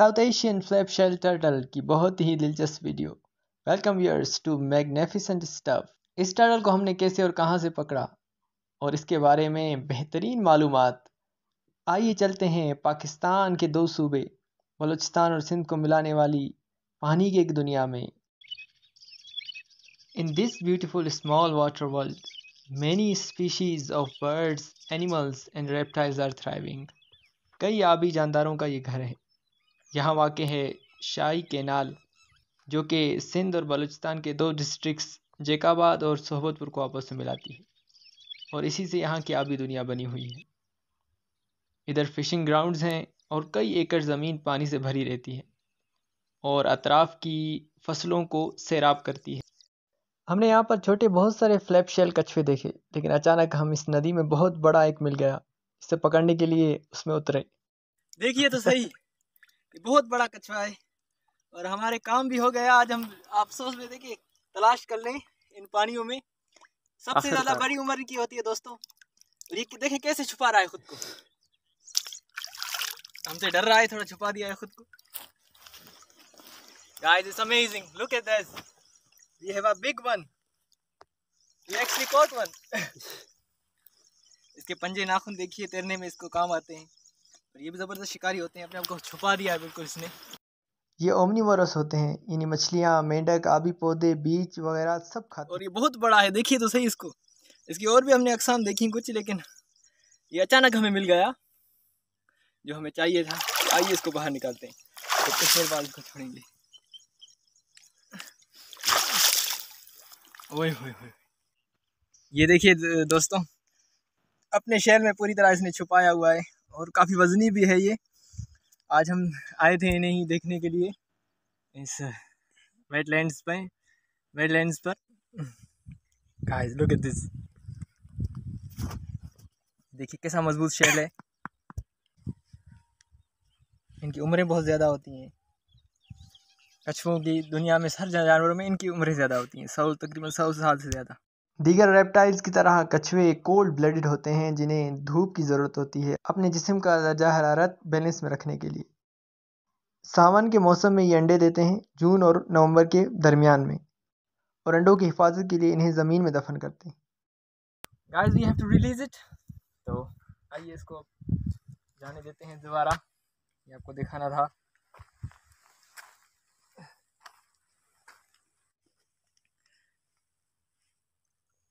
South Asian flap shell turtle की बहुत ही दिलचस्प video welcome viewers to magnificent stuff इस टर्टल को हमने कैसे और कहां से पकड़ा और इसके बारे में बेहतरीन मालूम आइए चलते हैं पाकिस्तान के दो सूबे बलूचिस्तान और सिंध को मिलाने वाली पानी की एक दुनिया में in this beautiful small water world many species of birds animals and reptiles are thriving कई आबी जानदारों का ये घर है यहाँ वाक़ है शाही केनाल जो कि सिंध और बलूचिस्तान के दो डिस्ट्रिक्स जैकाबाद और सोहबतपुर को आपस में मिलाती है और इसी से यहाँ की आबी दुनिया बनी हुई है इधर फिशिंग ग्राउंड्स हैं और कई एकड़ ज़मीन पानी से भरी रहती है और अतराफ़ की फसलों को सैराब करती है हमने यहाँ पर छोटे बहुत सारे फ्लैप शेल कछुए देखे लेकिन अचानक हम इस नदी में बहुत बड़ा एक मिल गया इसे पकड़ने के लिए उसमें उतरे देखिए तो सही बहुत बड़ा कछुआ है और हमारे काम भी हो गया आज हम अफसोस में देखिए तलाश कर लें इन पानियों में सबसे ज़्यादा बड़ी उम्र की होती है दोस्तों ये कैसे छुपा रहा है खुद को हमसे डर रहा है थोड़ा छुपा दिया है खुद को Guys, it's amazing. Look at this. We have a big one. We actually caught one. इसके पंजे नाखून देखिए तैरने में इसको काम आते हैं और तो ये भी ज़बरदस्त शिकारी होते हैं अपने आप को छुपा दिया है बिल्कुल इसने ये ओमनीवोरस होते हैं इन्हें मछलियाँ मेंढक आबी पौधे बीज वगैरह सब खाते और ये बहुत बड़ा है देखिए तो सही इसको इसकी और भी हमने अकसाम देखी कुछ लेकिन ये अचानक हमें मिल गया जो हमें चाहिए था आइए इसको बाहर निकालते हैं तो कुछ देर बाद इसको छोड़ेंगे ओए होए होए ये देखिए दोस्तों अपने शहर में पूरी तरह इसने छुपाया हुआ है और काफ़ी वजनी भी है ये आज हम आए थे इन्हें ही देखने के लिए इस वेटलैंड्स लैंड वेटलैंड्स पर गाइस लुक एट दिस देखिए कैसा मजबूत शेल है इनकी उम्रें बहुत ज़्यादा होती हैं कछुओं की दुनिया में हर जानवरों में इनकी उम्रें ज़्यादा होती हैं सौ तकरीबन सौ साल से ज़्यादा दीगर रेप्टाइल्स की तरह कछुए कोल्ड ब्लडेड होते हैं जिन्हें धूप की ज़रूरत होती है अपने जिसम का दर्जा हरारत बैलेंस में रखने के लिए सावन के मौसम में ये अंडे देते हैं जून और नवंबर के दरमियान में और अंडों की हिफाजत के लिए इन्हें ज़मीन में दफन करते हैं guys we have to release it तो आइए इसको जाने देते हैं दोबारा ये आपको दिखाना था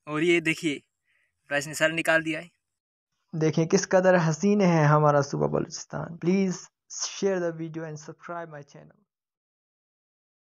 और ये देखिए प्राइस ने सर निकाल दिया है देखिए किस कदर हसीन है हमारा सूबा Balochistan please share the video and subscribe my channel